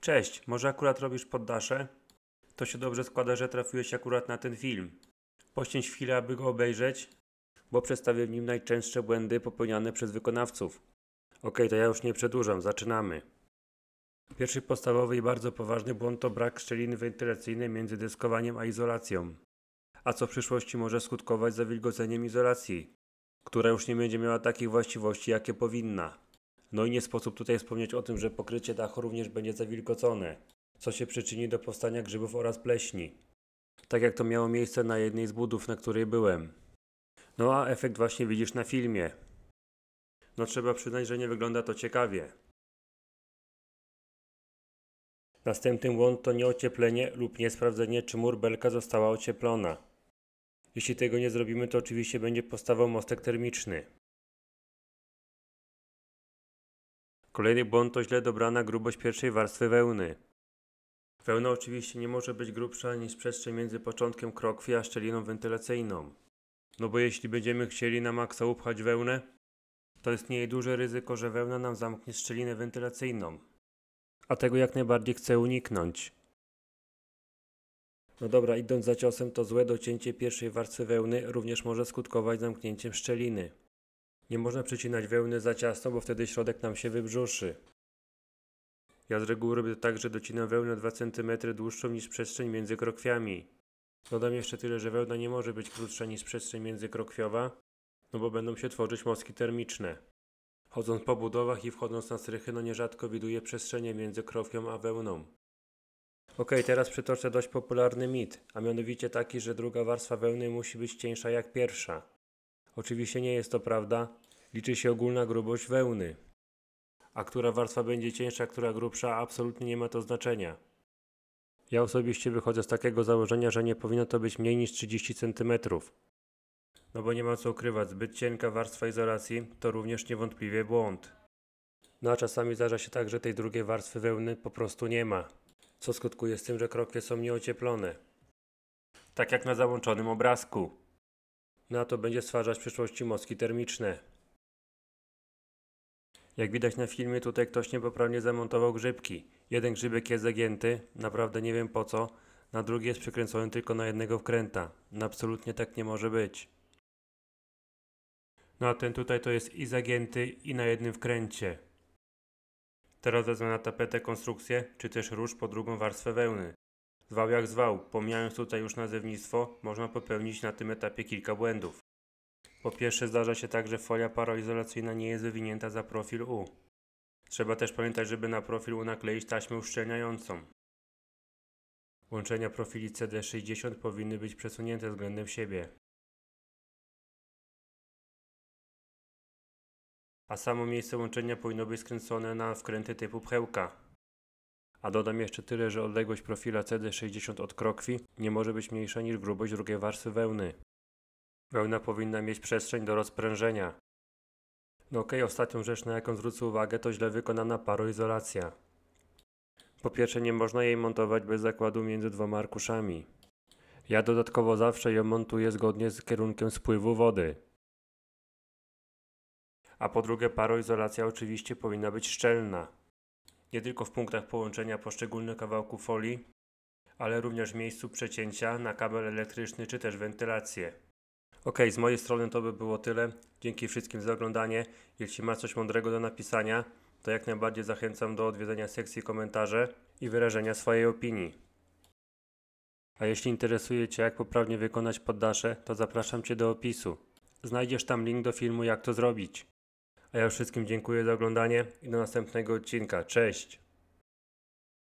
Cześć, może akurat robisz poddasze? To się dobrze składa, że trafiłeś akurat na ten film. Poświęć chwilę, aby go obejrzeć, bo przedstawię w nim najczęstsze błędy popełniane przez wykonawców. Ok, to ja już nie przedłużam, zaczynamy. Pierwszy podstawowy i bardzo poważny błąd to brak szczeliny wentylacyjnej między deskowaniem a izolacją, a co w przyszłości może skutkować zawilgoceniem izolacji, która już nie będzie miała takich właściwości, jakie powinna. No i nie sposób tutaj wspomnieć o tym, że pokrycie dachu również będzie zawilgocone, co się przyczyni do powstania grzybów oraz pleśni. Tak jak to miało miejsce na jednej z budów, na której byłem. No a efekt właśnie widzisz na filmie. No trzeba przyznać, że nie wygląda to ciekawie. Następnym błąd to nieocieplenie lub niesprawdzenie, czy mur belka została ocieplona. Jeśli tego nie zrobimy, to oczywiście będzie powstawał mostek termiczny. Kolejny błąd to źle dobrana grubość pierwszej warstwy wełny. Wełna oczywiście nie może być grubsza niż przestrzeń między początkiem krokwi a szczeliną wentylacyjną. No bo jeśli będziemy chcieli na maksa upchać wełnę, to istnieje duże ryzyko, że wełna nam zamknie szczelinę wentylacyjną. A tego jak najbardziej chcę uniknąć. No dobra, idąc za ciosem, to złe docięcie pierwszej warstwy wełny również może skutkować zamknięciem szczeliny. Nie można przycinać wełny za ciasno, bo wtedy środek nam się wybrzuszy. Ja z reguły robię tak, że docinam wełnę 2 cm dłuższą niż przestrzeń między krokwiami. Dodam jeszcze tyle, że wełna nie może być krótsza niż przestrzeń międzykrokwiowa, no bo będą się tworzyć mostki termiczne. Chodząc po budowach i wchodząc na strychy, no nierzadko widuję przestrzenie między krokwią a wełną. Ok, teraz przytoczę dość popularny mit, a mianowicie taki, że druga warstwa wełny musi być cieńsza jak pierwsza. Oczywiście nie jest to prawda, liczy się ogólna grubość wełny. A która warstwa będzie cieńsza, która grubsza, absolutnie nie ma to znaczenia. Ja osobiście wychodzę z takiego założenia, że nie powinno to być mniej niż 30 cm. No bo nie ma co ukrywać, zbyt cienka warstwa izolacji to również niewątpliwie błąd. No a czasami zdarza się tak, że tej drugiej warstwy wełny po prostu nie ma, co skutkuje z tym, że krokwie są nieocieplone. Tak jak na załączonym obrazku. No a to będzie stwarzać w przyszłości mostki termiczne. Jak widać na filmie, tutaj ktoś niepoprawnie zamontował grzybki. Jeden grzybek jest zagięty, naprawdę nie wiem po co, na drugi jest przykręcony tylko na jednego wkręta. absolutnie tak nie może być. No a ten tutaj to jest i zagięty i na jednym wkręcie. Teraz wezmę na tapetę konstrukcję, czy też róż po drugą warstwę wełny. Zwał jak zwał, pomijając tutaj już nazewnictwo, można popełnić na tym etapie kilka błędów. Po pierwsze zdarza się tak, że folia paroizolacyjna nie jest wywinięta za profil U. Trzeba też pamiętać, żeby na profil U nakleić taśmę uszczelniającą. Łączenia profili CD60 powinny być przesunięte względem siebie. A samo miejsce łączenia powinno być skręcone na wkręty typu pchełka. A dodam jeszcze tyle, że odległość profila CD60 od krokwi nie może być mniejsza niż grubość drugiej warstwy wełny. Wełna powinna mieć przestrzeń do rozprężenia. No okej, okay, ostatnią rzecz, na jaką zwrócę uwagę, to źle wykonana paroizolacja. Po pierwsze, nie można jej montować bez zakładu między dwoma arkuszami. Ja dodatkowo zawsze ją montuję zgodnie z kierunkiem spływu wody. A po drugie, paroizolacja oczywiście powinna być szczelna. Nie tylko w punktach połączenia poszczególnych kawałków folii, ale również w miejscu przecięcia na kabel elektryczny czy też wentylację. Ok, z mojej strony to by było tyle. Dzięki wszystkim za oglądanie. Jeśli masz coś mądrego do napisania, to jak najbardziej zachęcam do odwiedzenia sekcji komentarze i wyrażenia swojej opinii. A jeśli interesuje Cię, jak poprawnie wykonać poddasze, to zapraszam Cię do opisu. Znajdziesz tam link do filmu, jak to zrobić. A ja wszystkim dziękuję za oglądanie i do następnego odcinka. Cześć!